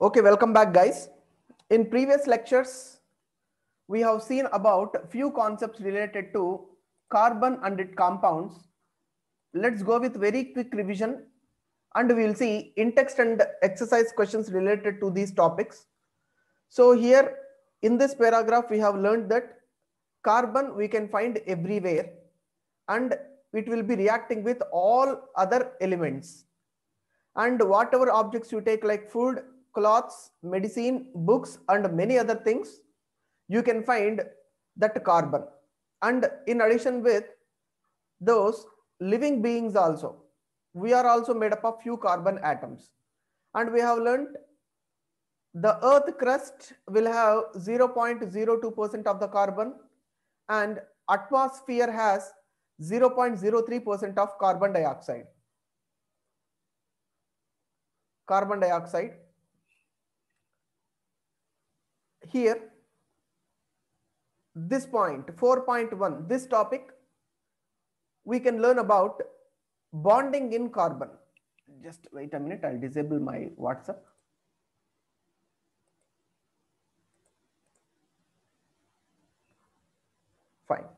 Okay, welcome back guys. In previous lectures, we have seen about few concepts related to carbon and its compounds. Let's go with very quick revision and we will see in text and exercise questions related to these topics. So here in this paragraph, we have learned that carbon we can find everywhere and it will be reacting with all other elements. And whatever objects you take like food, cloths, medicine, books, and many other things, you can find that carbon. And in addition with those living beings also, we are also made up of few carbon atoms. And we have learned the earth crust will have 0.02% of the carbon and atmosphere has 0.03% of carbon dioxide. Carbon dioxide here this point 4.1 this topic we can learn about bonding in carbon just wait a minute i'll disable my whatsapp fine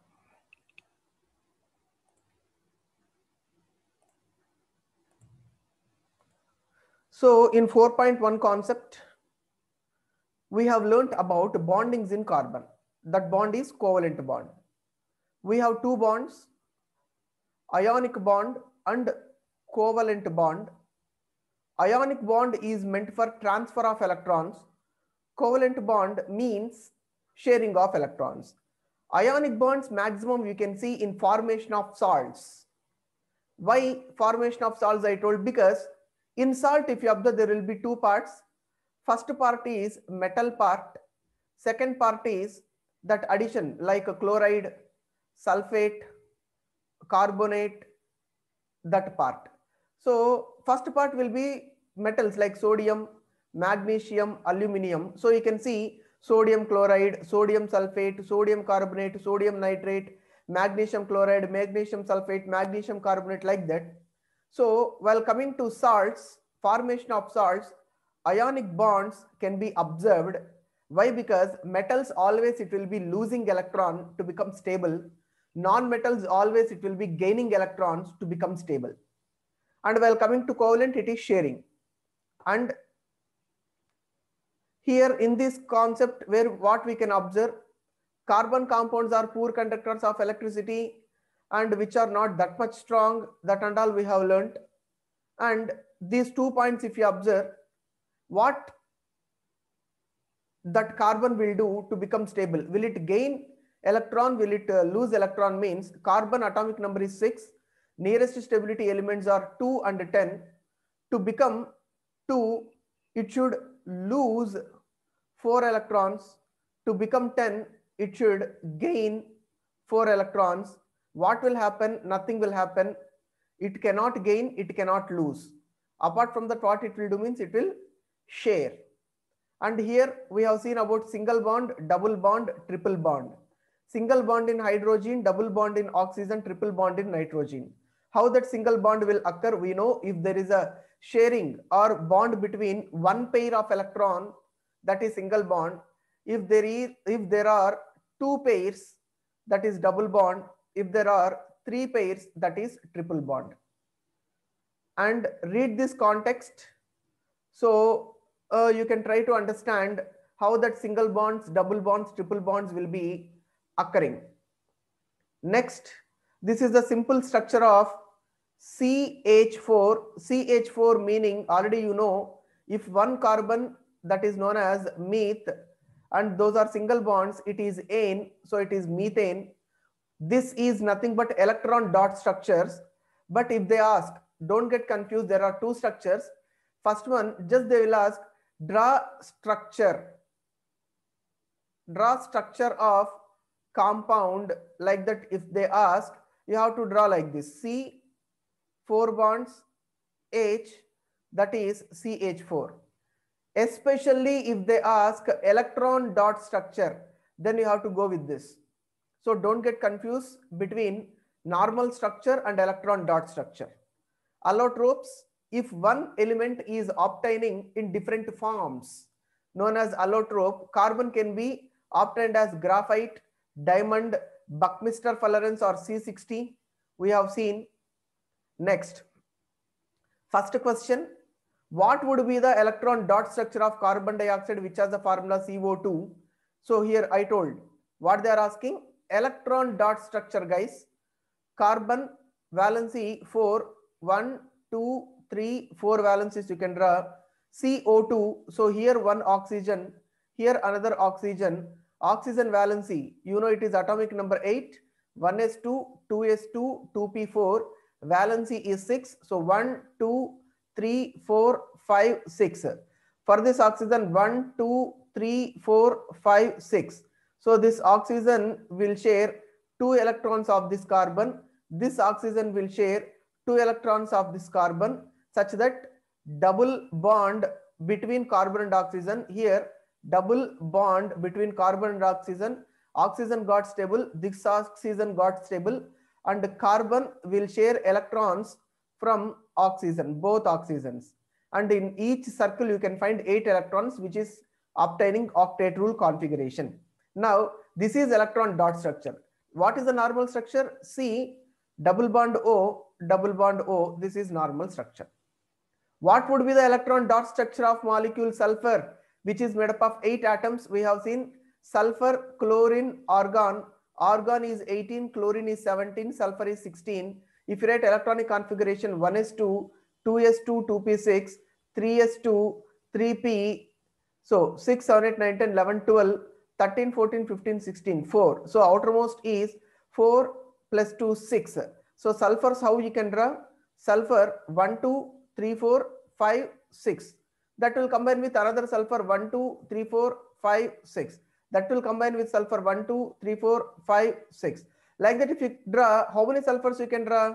so in 4.1 concept we have learnt about bondings in carbon. That bond is covalent bond. We have two bonds, ionic bond and covalent bond. Ionic bond is meant for transfer of electrons. Covalent bond means sharing of electrons. Ionic bonds maximum you can see in formation of salts. Why formation of salts I told because in salt if you observe there will be two parts First part is metal part. Second part is that addition like chloride, sulfate, carbonate, that part. So first part will be metals like sodium, magnesium, aluminium. So you can see sodium chloride, sodium sulfate, sodium carbonate, sodium nitrate, magnesium chloride, magnesium sulfate, magnesium carbonate like that. So while coming to salts, formation of salts, ionic bonds can be observed. Why? Because metals always it will be losing electron to become stable. Non-metals always it will be gaining electrons to become stable. And while coming to covalent, it is sharing. And here in this concept where what we can observe, carbon compounds are poor conductors of electricity and which are not that much strong, that and all we have learnt. And these two points, if you observe, what that carbon will do to become stable. Will it gain electron? Will it uh, lose electron means carbon atomic number is 6. Nearest stability elements are 2 and 10. To become 2, it should lose 4 electrons. To become 10, it should gain 4 electrons. What will happen? Nothing will happen. It cannot gain, it cannot lose. Apart from that, what it will do means it will share. And here we have seen about single bond, double bond, triple bond. Single bond in hydrogen, double bond in oxygen, triple bond in nitrogen. How that single bond will occur, we know if there is a sharing or bond between one pair of electron, that is single bond. If there, is, if there are two pairs, that is double bond. If there are three pairs, that is triple bond. And read this context. So uh, you can try to understand how that single bonds, double bonds, triple bonds will be occurring. Next, this is the simple structure of CH4. CH4 meaning already you know if one carbon that is known as meth and those are single bonds, it is n, so it is methane. This is nothing but electron dot structures. But if they ask, don't get confused, there are two structures. First one, just they will ask draw structure draw structure of compound like that if they ask you have to draw like this c four bonds h that is ch4 especially if they ask electron dot structure then you have to go with this so don't get confused between normal structure and electron dot structure allotropes if one element is obtaining in different forms known as allotrope, carbon can be obtained as graphite, diamond, Buckminster fullerens or C60. We have seen. Next. First question, what would be the electron dot structure of carbon dioxide which has the formula CO2? So here I told what they are asking electron dot structure guys. Carbon valency 4, 1, 2, three, four valencies you can draw. CO2, so here one oxygen, here another oxygen. Oxygen valency, you know it is atomic number 8, 1s2, 2s2, 2p4. Valency is 6, so 1, 2, 3, 4, 5, 6. For this oxygen, 1, 2, 3, 4, 5, 6. So this oxygen will share 2 electrons of this carbon. This oxygen will share 2 electrons of this carbon such that double bond between carbon and oxygen here double bond between carbon and oxygen oxygen got stable this oxygen got stable and carbon will share electrons from oxygen both oxygens and in each circle you can find eight electrons which is obtaining octet rule configuration now this is electron dot structure what is the normal structure c double bond o double bond o this is normal structure what would be the electron dot structure of molecule sulfur, which is made up of eight atoms? We have seen sulfur, chlorine, argon. Argon is 18, chlorine is 17, sulfur is 16. If you write electronic configuration 1s2, 2s2, 2p6, 3s2, 3p, so 6, 7, 8, 9, 10, 11, 12, 13, 14, 15, 16, 4. So outermost is 4 plus 2, 6. So sulfur. how you can draw? Sulfur 1, 2, 3, 4, 5, 6. That will combine with another sulfur 1, 2, 3, 4, 5, 6. That will combine with sulfur 1, 2, 3, 4, 5, 6. Like that, if you draw, how many sulfurs you can draw?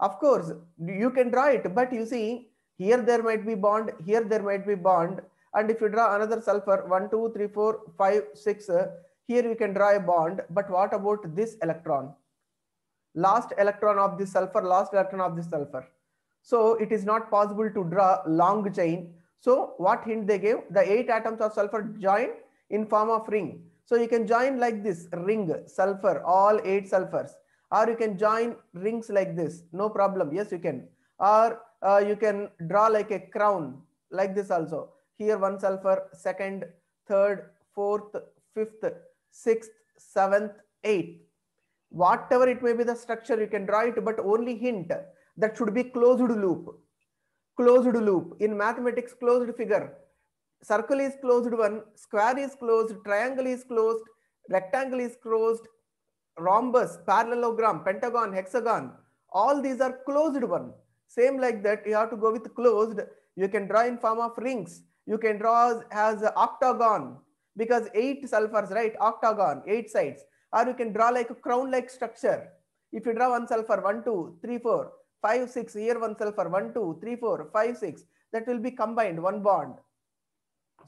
Of course, you can draw it, but you see, here there might be bond, here there might be bond. And if you draw another sulfur, 1, 2, 3, 4, 5, 6, uh, here you can draw a bond. But what about this electron? Last electron of this sulfur, last electron of this sulfur so it is not possible to draw long chain. So what hint they gave? The eight atoms of sulfur join in form of ring. So you can join like this ring sulfur, all eight sulfurs, or you can join rings like this. No problem. Yes, you can. Or uh, you can draw like a crown like this also. Here one sulfur, second, third, fourth, fifth, sixth, seventh, eighth. Whatever it may be the structure, you can draw it, but only hint that should be closed loop closed loop in mathematics closed figure circle is closed one square is closed triangle is closed rectangle is closed rhombus parallelogram pentagon hexagon all these are closed one same like that you have to go with closed you can draw in form of rings you can draw as, as octagon because eight sulfurs right octagon eight sides or you can draw like a crown like structure if you draw one sulfur one two three four 5, 6, here one sulfur, 1, 2, 3, 4, 5, 6. That will be combined, one bond.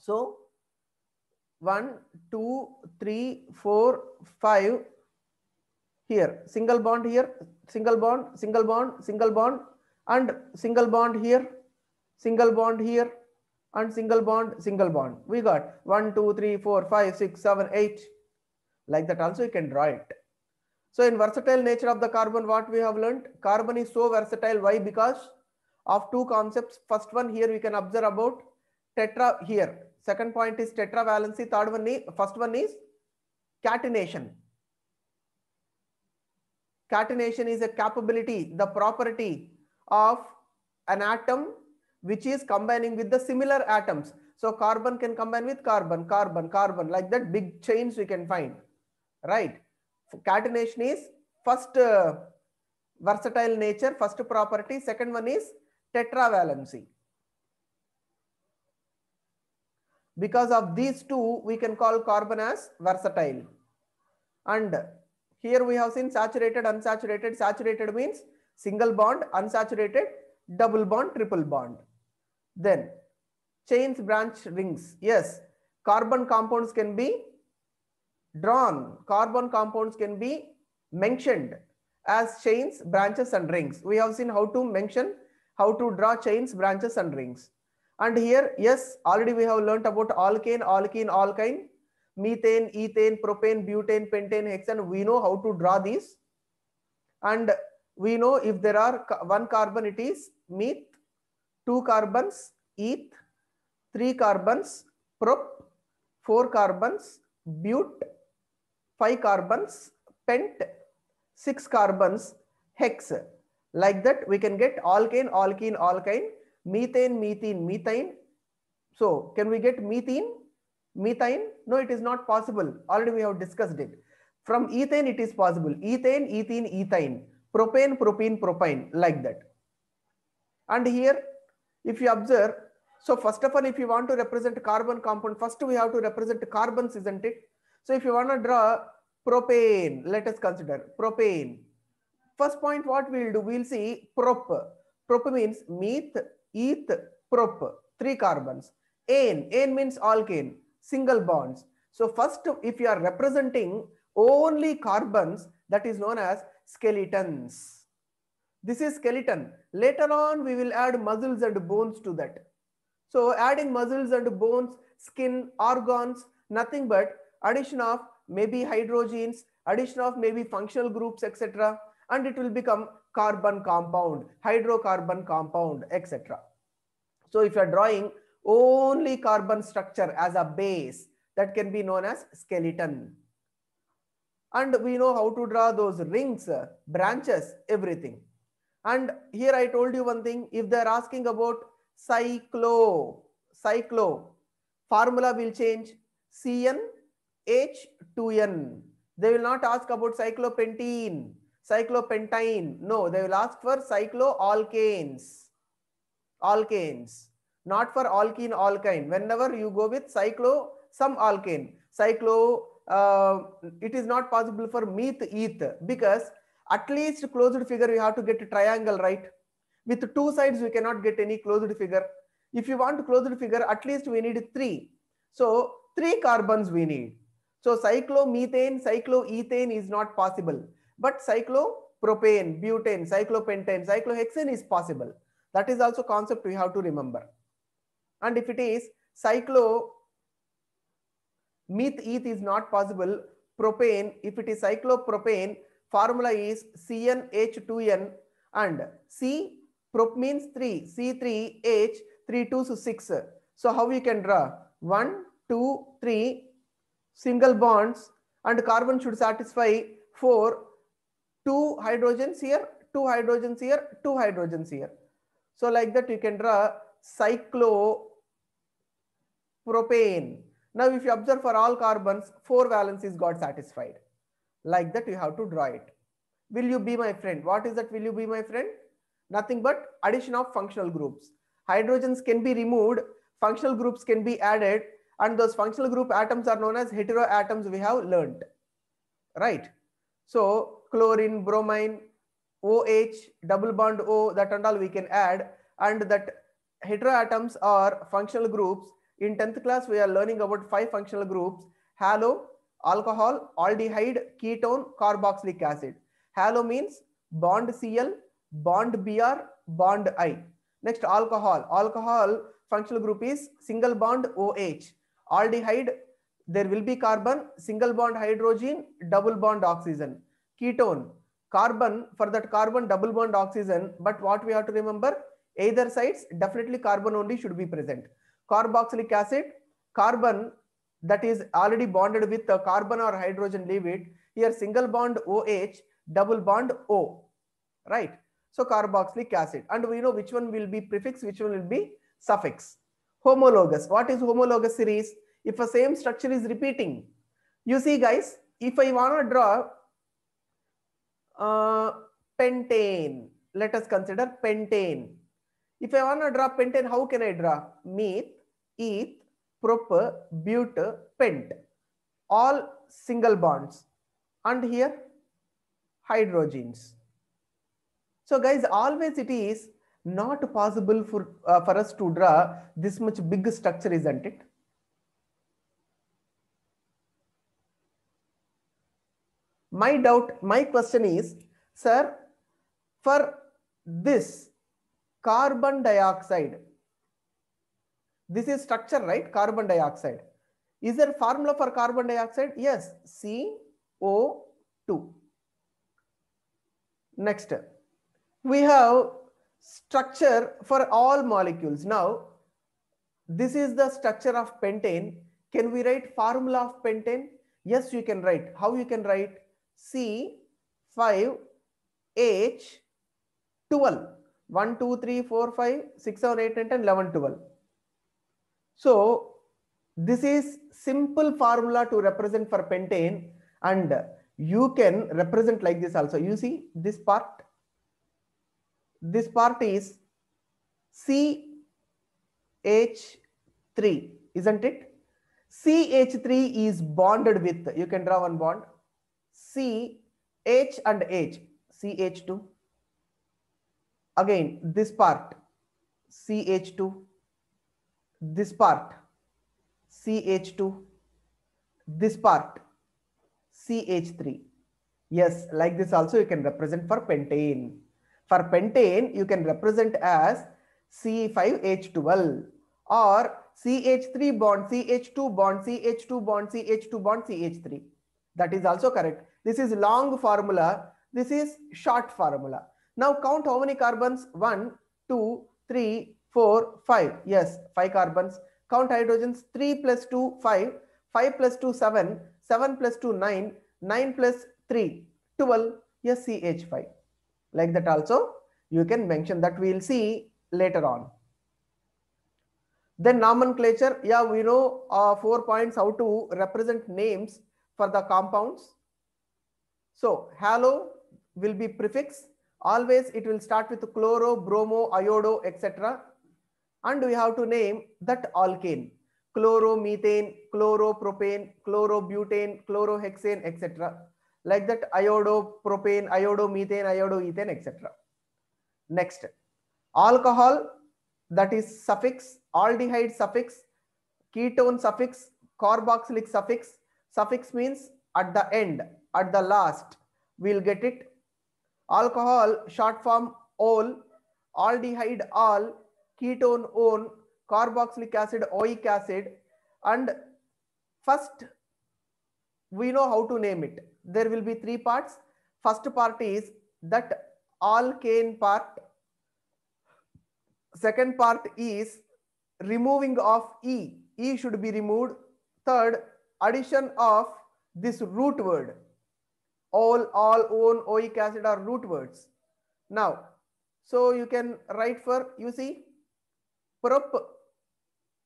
So, 1, 2, 3, 4, 5, here, single bond here, single bond, single bond, single bond, and single bond here, single bond here, and single bond, single bond. We got 1, 2, 3, 4, 5, 6, 7, 8. Like that also you can draw it. So in versatile nature of the carbon, what we have learned, carbon is so versatile. Why? Because of two concepts. First one here we can observe about tetra here. Second point is tetravalency. Third one is, first one is catenation. Catenation is a capability, the property of an atom which is combining with the similar atoms. So carbon can combine with carbon, carbon, carbon, like that big chains we can find, right? Carbonation is first uh, versatile nature, first property. Second one is tetravalency. Because of these two, we can call carbon as versatile. And here we have seen saturated, unsaturated. Saturated means single bond, unsaturated, double bond, triple bond. Then chains, branch, rings. Yes, carbon compounds can be drawn, carbon compounds can be mentioned as chains, branches and rings. We have seen how to mention, how to draw chains, branches and rings. And here, yes, already we have learnt about alkane, alkene, alkyne, methane, ethane, propane, butane, pentane, hexane. We know how to draw these. And we know if there are one carbon, it is meth, two carbons, eth, three carbons, prop, four carbons, bute, 5 carbons, pent, 6 carbons, hex. Like that, we can get alkane, alkene, alkyne, methane, methane, methane. So, can we get methane, methane? No, it is not possible. Already we have discussed it. From ethane, it is possible. Ethane, ethene, ethane, propane, propene, propine, like that. And here, if you observe, so first of all, if you want to represent carbon compound, first we have to represent carbons, isn't it? So if you want to draw propane, let us consider propane. First point, what we'll do, we'll see prop. Prop means meth, eth, prop, three carbons. Ane, ane means alkane, single bonds. So first, if you are representing only carbons, that is known as skeletons. This is skeleton. Later on, we will add muscles and bones to that. So adding muscles and bones, skin, organs, nothing but addition of maybe hydrogens, addition of maybe functional groups, etc. And it will become carbon compound, hydrocarbon compound, etc. So if you're drawing only carbon structure as a base, that can be known as skeleton. And we know how to draw those rings, uh, branches, everything. And here I told you one thing, if they're asking about cyclo, cyclo, formula will change, CN H2N. They will not ask about cyclopentene, cyclopentine. No, they will ask for cycloalkanes, alkanes, not for alkene alkyne. Whenever you go with cyclo, some alkane, cyclo, uh, it is not possible for meth eth because at least closed figure you have to get a triangle right with two sides we cannot get any closed figure if you want closed figure at least we need three so three carbons we need so cyclomethane, cycloethane is not possible, but cyclopropane, butane, cyclopentane, cyclohexane is possible. That is also concept we have to remember. And if it is cyclo meth eth is not possible, propane, if it is cyclopropane, formula is CnH2n and C prop means 3, C3H32 to 6. So how we can draw? 1, 2, 3, single bonds and carbon should satisfy for two hydrogens here, two hydrogens here, two hydrogens here. So like that you can draw cyclopropane. Now if you observe for all carbons, four is got satisfied. Like that you have to draw it. Will you be my friend? What is that will you be my friend? Nothing but addition of functional groups. Hydrogens can be removed, functional groups can be added and those functional group atoms are known as hetero atoms. we have learned right so chlorine bromine oh double bond o that and all we can add and that hetero atoms are functional groups in 10th class we are learning about five functional groups halo alcohol aldehyde ketone carboxylic acid halo means bond cl bond br bond i next alcohol alcohol functional group is single bond oh aldehyde there will be carbon single bond hydrogen double bond oxygen ketone carbon for that carbon double bond oxygen but what we have to remember either sides definitely carbon only should be present carboxylic acid carbon that is already bonded with the uh, carbon or hydrogen leave it here single bond OH double bond O right so carboxylic acid and we know which one will be prefix which one will be suffix homologous. What is homologous series? If a same structure is repeating, you see guys, if I want to draw uh, pentane, let us consider pentane. If I want to draw pentane, how can I draw? Meth, eth, prop, but, pent. All single bonds. And here, hydrogens. So guys, always it is not possible for, uh, for us to draw this much big structure, isn't it? My doubt, my question is, sir, for this carbon dioxide, this is structure, right? Carbon dioxide. Is there formula for carbon dioxide? Yes, CO2. Next, we have structure for all molecules. Now, this is the structure of pentane. Can we write formula of pentane? Yes, you can write. How you can write? C5H12. 1, 2, 3, 4, 5, 6, 7, 8, 9, 10, 11, 12. So, this is simple formula to represent for pentane and you can represent like this also. You see this part this part is CH3, isn't it? CH3 is bonded with, you can draw one bond, C, H and H, CH2. Again, this part, CH2, this part, CH2, this part, CH3. Yes, like this also you can represent for pentane. For pentane, you can represent as C5H12 or CH3 bond, CH2 bond, CH2 bond, CH2 bond, CH3. That is also correct. This is long formula. This is short formula. Now count how many carbons? 1, 2, 3, 4, 5. Yes, 5 carbons. Count hydrogens. 3 plus 2, 5. 5 plus 2, 7. 7 plus 2, 9. 9 plus 3, 12. Yes, CH5 like that also you can mention that we'll see later on then nomenclature yeah we know uh, four points how to represent names for the compounds so halo will be prefix always it will start with chloro bromo iodo etc and we have to name that alkane chloromethane chloro propane, chlorobutane chlorohexane etc like that iodo iodo propane, methane, iodo ethane etc. Next, alcohol that is suffix, aldehyde suffix, ketone suffix, carboxylic suffix. Suffix means at the end, at the last, we'll get it. Alcohol, short form ol, aldehyde al, ketone on, carboxylic acid, oic acid, and first we know how to name it. There will be three parts. First part is that alkane part. Second part is removing of E. E should be removed. Third, addition of this root word. All, all, own, oic acid are root words. Now, so you can write for, you see, prop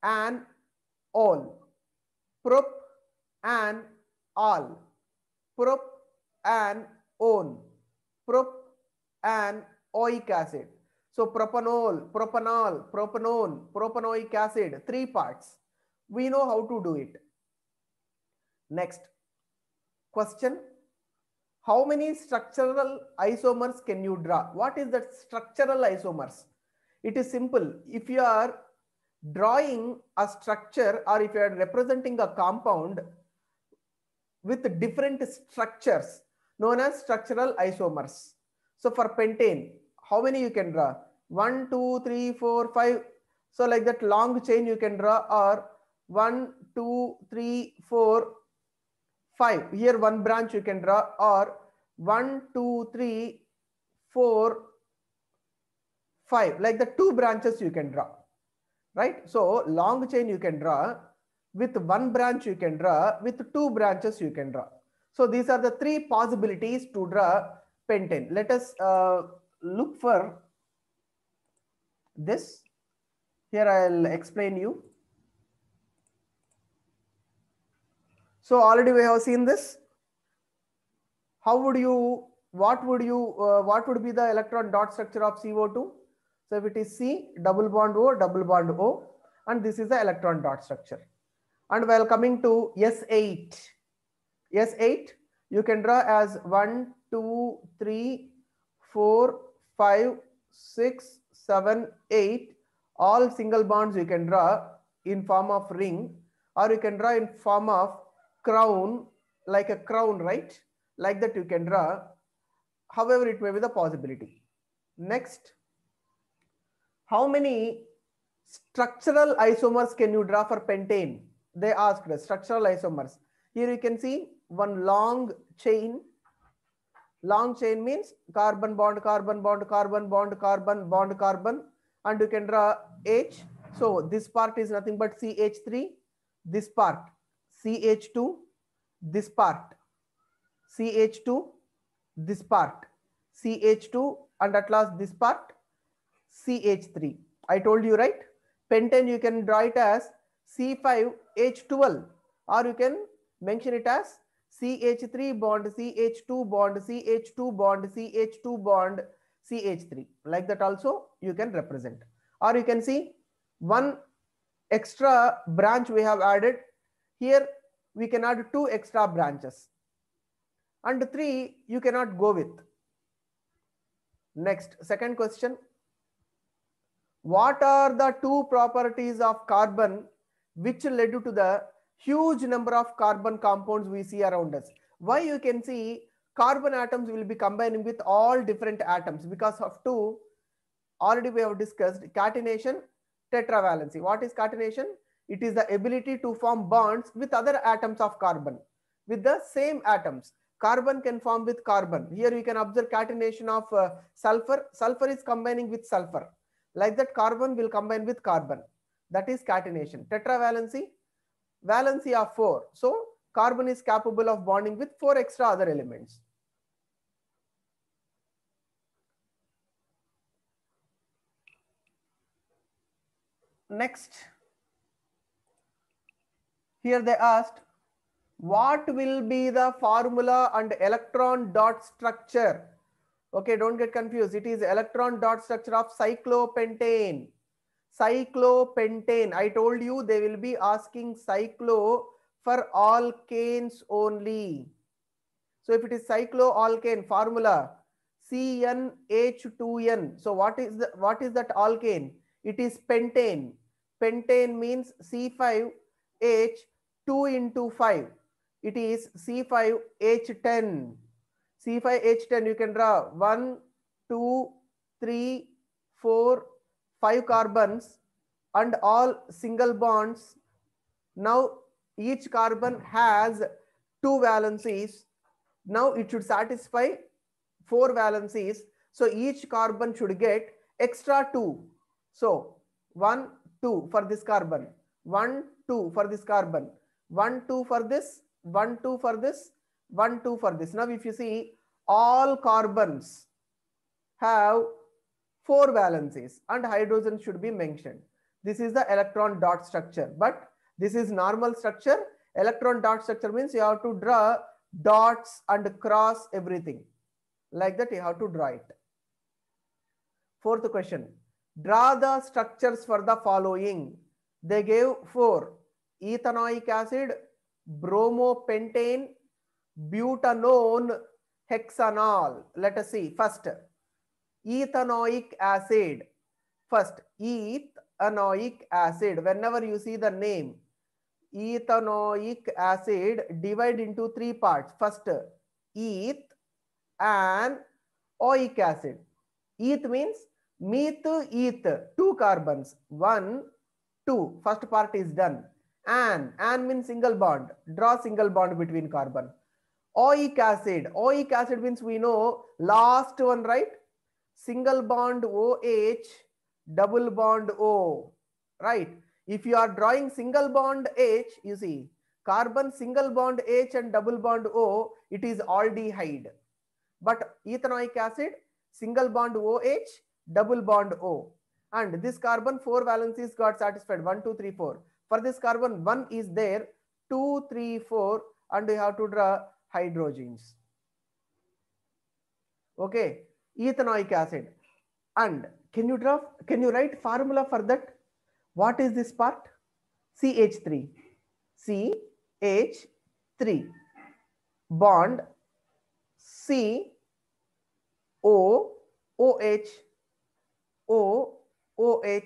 and all. Prop and all, prop and own, prop and oic acid. So propanol, propanol, propanone, propanoic acid, three parts. We know how to do it. Next question. How many structural isomers can you draw? What is that structural isomers? It is simple. If you are drawing a structure or if you are representing a compound, with different structures known as structural isomers. So for pentane, how many you can draw? One, two, three, four, five. So like that long chain you can draw or one, two, three, four, five. Here one branch you can draw or one, two, three, four, five. Like the two branches you can draw, right? So long chain you can draw with one branch you can draw, with two branches you can draw. So these are the three possibilities to draw pentane. Let us uh, look for this. Here I'll explain you. So already we have seen this. How would you, what would you, uh, what would be the electron dot structure of CO2? So if it is C, double bond O, double bond O, and this is the electron dot structure. And while coming to S8, S8, you can draw as 1, 2, 3, 4, 5, 6, 7, 8. All single bonds you can draw in form of ring or you can draw in form of crown, like a crown, right? Like that you can draw. However, it may be the possibility. Next, how many structural isomers can you draw for pentane? they asked structural isomers. Here you can see one long chain. Long chain means carbon bond, carbon bond, carbon bond, carbon bond, carbon, and you can draw H. So this part is nothing but CH3, this part CH2, this part CH2, this part CH2, and at last this part CH3. I told you, right? Pentane, you can draw it as C5H12 or you can mention it as CH3 bond, CH2 bond, CH2 bond, CH2 bond, CH3. Like that also you can represent. Or you can see one extra branch we have added. Here we can add two extra branches. And three you cannot go with. Next, second question. What are the two properties of carbon which led to the huge number of carbon compounds we see around us. Why you can see carbon atoms will be combining with all different atoms because of two already we have discussed catenation tetravalency. What is catenation? It is the ability to form bonds with other atoms of carbon with the same atoms. Carbon can form with carbon. Here you can observe catenation of uh, sulfur. Sulfur is combining with sulfur. Like that carbon will combine with carbon that is catenation. Tetravalency, valency of 4. So carbon is capable of bonding with 4 extra other elements. Next, here they asked, what will be the formula and electron dot structure? Okay, don't get confused. It is electron dot structure of cyclopentane cyclopentane. I told you they will be asking cyclo for all alkanes only. So if it is cycloalkane formula CnH2n. So what is the what is that alkane? It is pentane. Pentane means C5H 2 into 5. It is C5H10. C5H10 you can draw 1, 2, 3, 4, five carbons and all single bonds. Now each carbon has two valencies. Now it should satisfy four valencies. So each carbon should get extra two. So one, two for this carbon, one, two for this carbon, one, two for this, one, two for this, one, two for this. Now if you see all carbons have four valencies and hydrogen should be mentioned. This is the electron dot structure, but this is normal structure. Electron dot structure means you have to draw dots and cross everything. Like that you have to draw it. Fourth question, draw the structures for the following. They gave four, ethanoic acid, bromopentane, butanone, hexanol. Let us see first ethanoic acid. First, ethanoic acid. Whenever you see the name, ethanoic acid divide into three parts. First, eth and oic acid. Eth means meth, eth, two carbons, one, two. First part is done. And an means single bond. Draw single bond between carbon. Oic acid. Oic acid means we know last one, right? single bond OH, double bond O, right? If you are drawing single bond H, you see, carbon single bond H and double bond O, it is aldehyde. But ethanoic acid, single bond OH, double bond O. And this carbon, four valencies got satisfied, one, two, three, four. For this carbon, one is there, two, three, four, and we have to draw hydrogens. Okay, ethanoic acid. And can you draw, can you write formula for that? What is this part? CH3. CH3 bond C O OH O OH.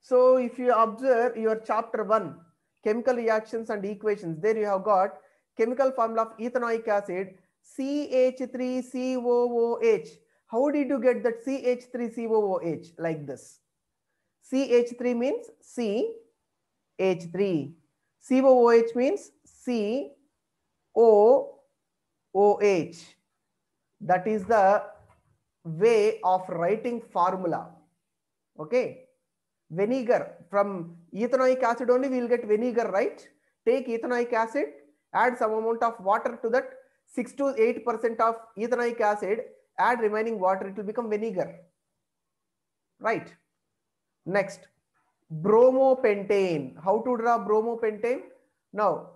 So if you observe your chapter 1 chemical reactions and equations there you have got chemical formula of ethanoic acid CH3COOH how did you get that CH3COOH like this? CH3 means C, H3. COOH means C, O, OH. That is the way of writing formula. Okay. Vinegar. From ethanoic acid only we will get vinegar, right? Take ethanoic acid, add some amount of water to that. 6 to 8% of ethanoic acid add remaining water, it will become vinegar. Right. Next, bromopentane. How to draw bromopentane? Now,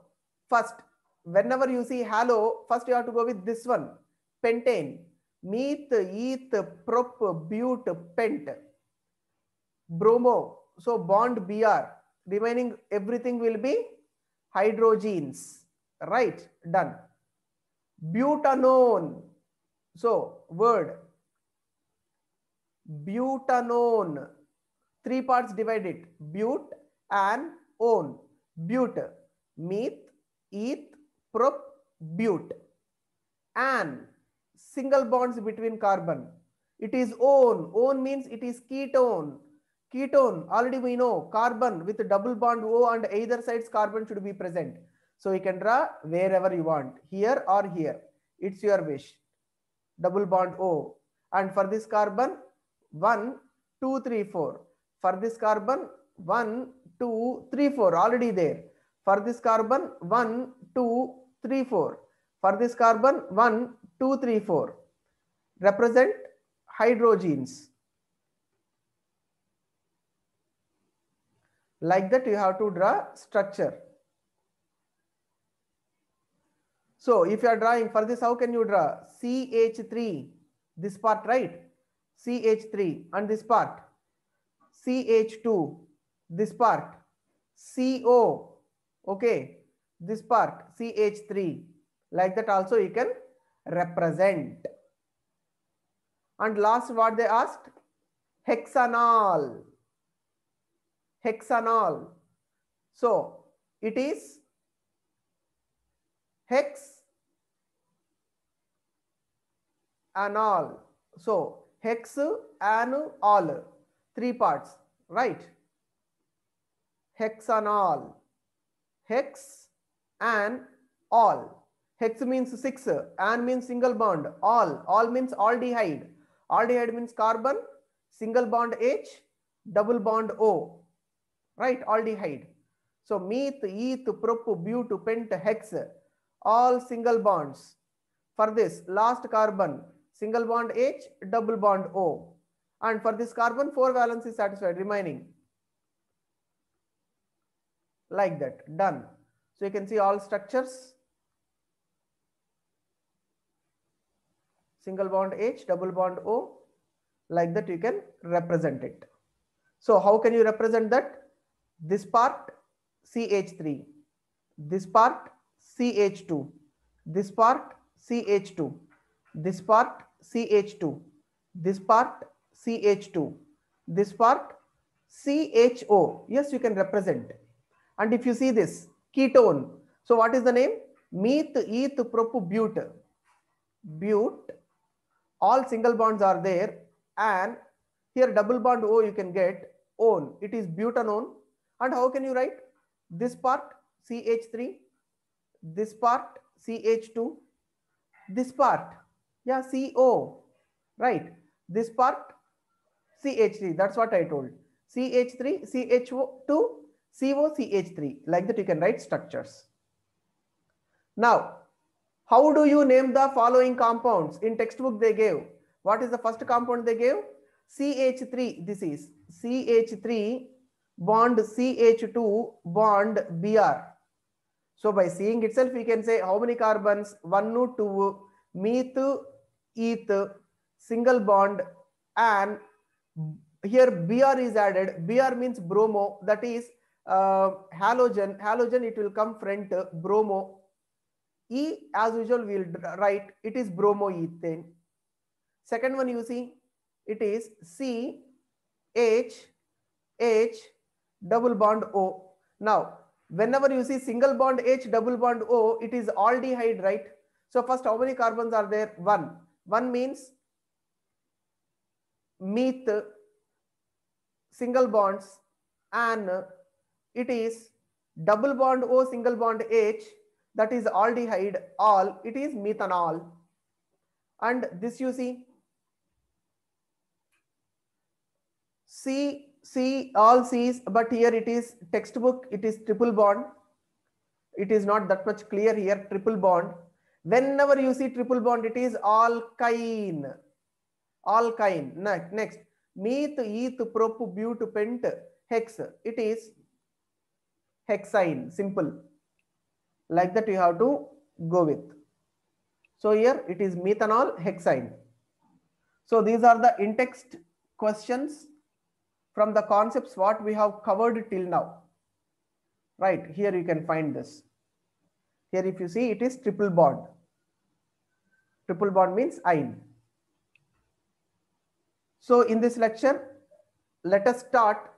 first, whenever you see halo, first you have to go with this one, pentane. Meth, eth, prop, bute, pent. Bromo, so bond Br. Remaining everything will be hydrogens. Right, done. Butanone, so word butanone, three parts divide it, but and on, but, meth, eth, prop, but, and single bonds between carbon. It is on, on means it is ketone. Ketone, already we know, carbon with double bond O and either sides carbon should be present. So you can draw wherever you want, here or here. It's your wish double bond O. And for this carbon, 1, 2, 3, 4. For this carbon, 1, 2, 3, 4, already there. For this carbon, 1, 2, 3, 4. For this carbon, 1, 2, 3, 4. Represent hydrogens. Like that, you have to draw structure. So if you are drawing for this, how can you draw CH3, this part, right? CH3 and this part, CH2, this part, CO, okay, this part, CH3. Like that also you can represent. And last what they asked, hexanol, hexanol. So it is hex and all, So hex and all, three parts, right? Hex and all, hex and all. Hex means six, and means single bond, all, all means aldehyde. Aldehyde means carbon, single bond H, double bond O, right? Aldehyde. So meth, eth, prop, but, pent, hex all single bonds. For this last carbon, single bond H, double bond O. And for this carbon, 4 valence is satisfied remaining. Like that, done. So you can see all structures. Single bond H, double bond O. Like that you can represent it. So how can you represent that? This part CH3, this part CH2. This part CH2. This part CH2. This part CH2. This part CHO. Yes, you can represent. And if you see this ketone, so what is the name? Meth, eth, prop, bute. Bute. All single bonds are there. And here double bond O you can get on. It is butanone. And how can you write? This part CH3, this part CH2, this part, yeah, CO, right? This part CH3, that's what I told. CH3, CH2, CO, CH3, like that you can write structures. Now, how do you name the following compounds? In textbook they gave, what is the first compound they gave? CH3, this is CH3 bond CH2 bond BR. So by seeing itself, we can say how many carbons? One, two, meth, eth, single bond, and here Br is added. Br means bromo, that is uh, halogen. Halogen, it will come front, bromo. E, as usual, we'll write, it is bromoethane. Second one, you see, it is C, H, H, double bond O. Now, whenever you see single bond H, double bond O, it is aldehyde, right? So first, how many carbons are there? One. One means meet single bonds and it is double bond O, single bond H, that is aldehyde, all, it is methanol. And this you see, C C, all C's, but here it is textbook, it is triple bond. It is not that much clear here, triple bond. Whenever you see triple bond, it is alkyne. Alkyne. Next, meth, eth, prop, but, pent, hex. It is hexane, simple. Like that you have to go with. So here it is methanol hexane. So these are the in-text questions from the concepts what we have covered till now. Right, here you can find this. Here if you see, it is triple bond. Triple bond means ion. So in this lecture, let us start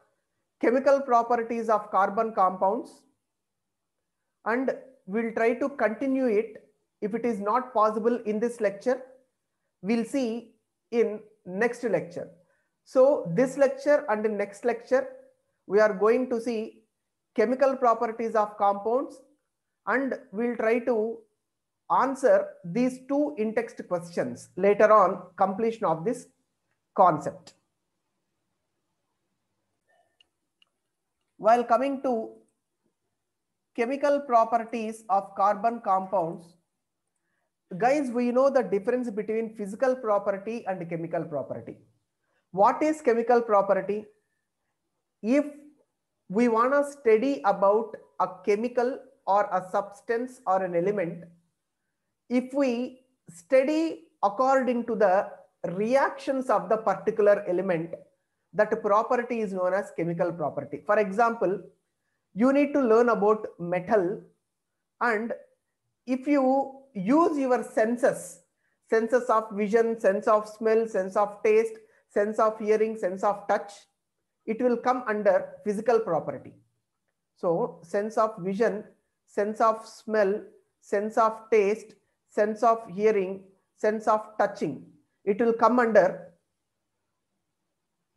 chemical properties of carbon compounds and we'll try to continue it if it is not possible in this lecture. We'll see in next lecture. So this lecture and the next lecture, we are going to see chemical properties of compounds and we'll try to answer these two in-text questions later on completion of this concept. While coming to chemical properties of carbon compounds, guys, we know the difference between physical property and chemical property. What is chemical property? If we want to study about a chemical or a substance or an element, if we study according to the reactions of the particular element, that property is known as chemical property. For example, you need to learn about metal and if you use your senses, senses of vision, sense of smell, sense of taste, sense of hearing, sense of touch, it will come under physical property. So sense of vision, sense of smell, sense of taste, sense of hearing, sense of touching, it will come under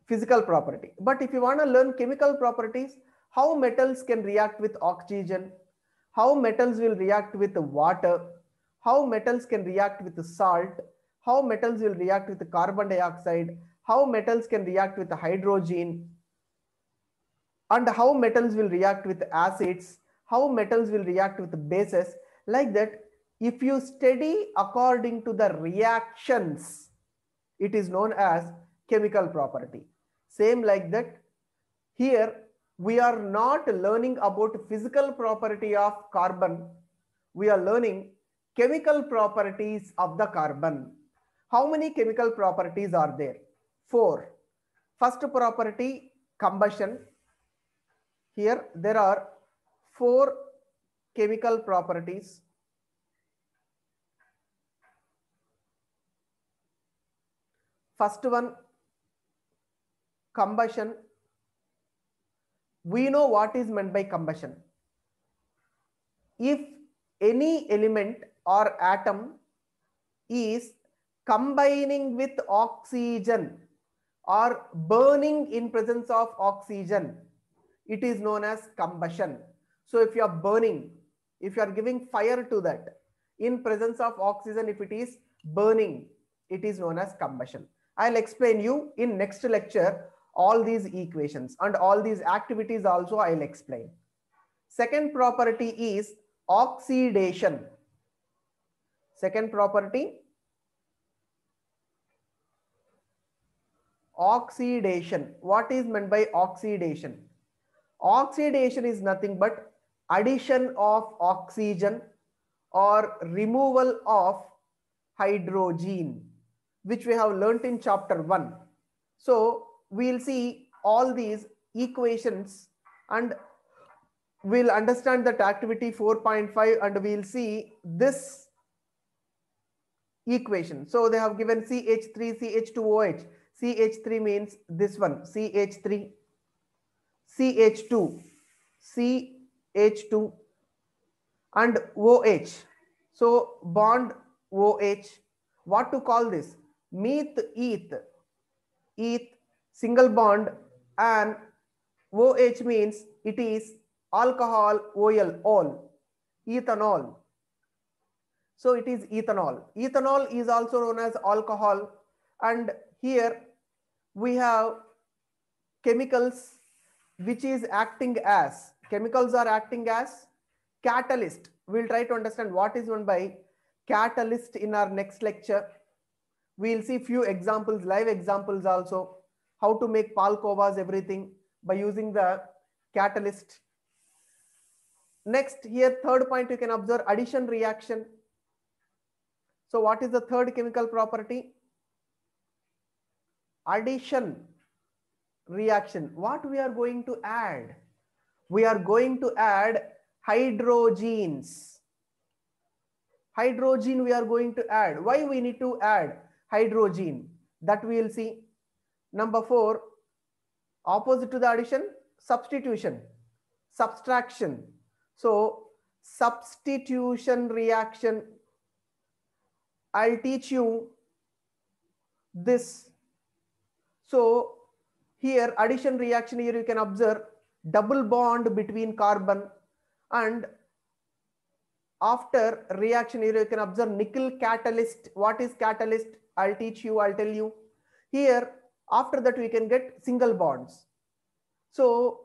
physical property. But if you want to learn chemical properties, how metals can react with oxygen, how metals will react with water, how metals can react with salt, how metals will react with carbon dioxide, how metals can react with hydrogen and how metals will react with acids, how metals will react with bases. Like that, if you study according to the reactions, it is known as chemical property. Same like that, here we are not learning about physical property of carbon. We are learning chemical properties of the carbon. How many chemical properties are there? Four, first property combustion. Here there are four chemical properties. First one, combustion. We know what is meant by combustion. If any element or atom is combining with oxygen or burning in presence of oxygen, it is known as combustion. So if you are burning, if you are giving fire to that, in presence of oxygen, if it is burning, it is known as combustion. I'll explain you in next lecture, all these equations and all these activities also I'll explain. Second property is oxidation. Second property oxidation. What is meant by oxidation? Oxidation is nothing but addition of oxygen or removal of hydrogen, which we have learnt in chapter 1. So we'll see all these equations and we'll understand that activity 4.5 and we'll see this equation. So they have given CH3, CH2OH. CH3 means this one, CH3, CH2, CH2 and OH. So bond OH, what to call this? Meth, eth, eth, single bond and OH means it is alcohol, OL, all, ethanol. So it is ethanol. Ethanol is also known as alcohol and here we have chemicals which is acting as, chemicals are acting as catalyst. We'll try to understand what is meant by catalyst in our next lecture. We'll see few examples, live examples also, how to make palkovas, everything by using the catalyst. Next here, third point, you can observe addition reaction. So what is the third chemical property? addition reaction what we are going to add we are going to add hydrogens hydrogen we are going to add why we need to add hydrogen that we will see number 4 opposite to the addition substitution subtraction so substitution reaction i'll teach you this so here addition reaction here you can observe double bond between carbon and after reaction here you can observe nickel catalyst. What is catalyst? I'll teach you, I'll tell you. Here after that we can get single bonds. So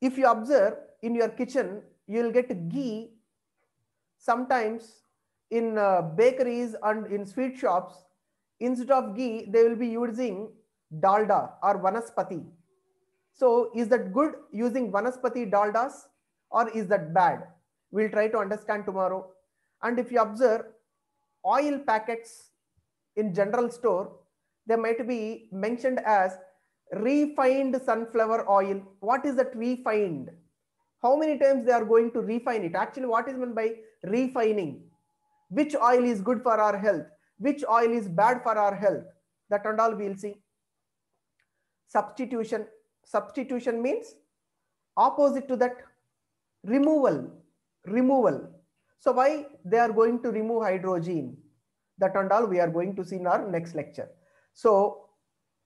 if you observe in your kitchen, you'll get ghee sometimes in uh, bakeries and in sweet shops Instead of ghee, they will be using dalda or vanaspati. So is that good using vanaspati daldas or is that bad? We'll try to understand tomorrow. And if you observe oil packets in general store, they might be mentioned as refined sunflower oil. What is that refined? How many times they are going to refine it? Actually, what is meant by refining? Which oil is good for our health? which oil is bad for our health that and all we'll see substitution substitution means opposite to that removal removal so why they are going to remove hydrogen that and all we are going to see in our next lecture so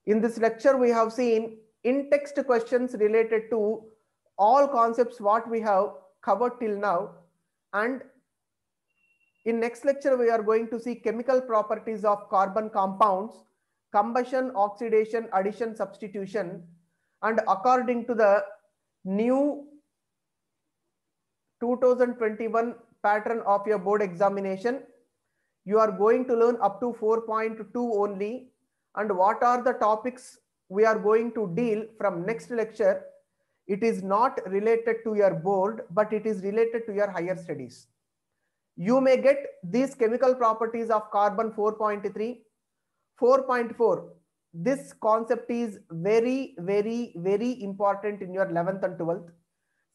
in this lecture we have seen in text questions related to all concepts what we have covered till now and in next lecture, we are going to see chemical properties of carbon compounds, combustion, oxidation, addition, substitution, and according to the new 2021 pattern of your board examination, you are going to learn up to 4.2 only and what are the topics we are going to deal from next lecture. It is not related to your board, but it is related to your higher studies you may get these chemical properties of carbon 4.3 4.4 this concept is very very very important in your 11th and 12th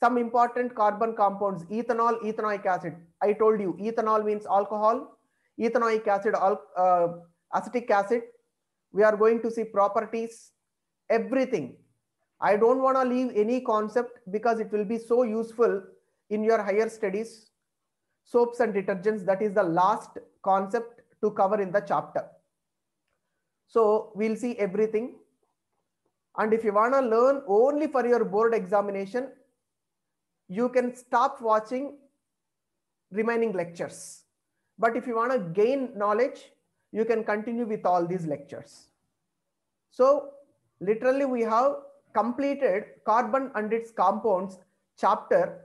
some important carbon compounds ethanol ethanoic acid i told you ethanol means alcohol ethanoic acid uh, acetic acid we are going to see properties everything i don't want to leave any concept because it will be so useful in your higher studies soaps and detergents. That is the last concept to cover in the chapter. So we'll see everything. And if you want to learn only for your board examination, you can stop watching remaining lectures. But if you want to gain knowledge, you can continue with all these lectures. So literally we have completed carbon and its compounds chapter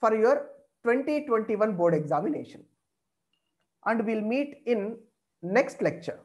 for your 2021 board examination. And we'll meet in next lecture.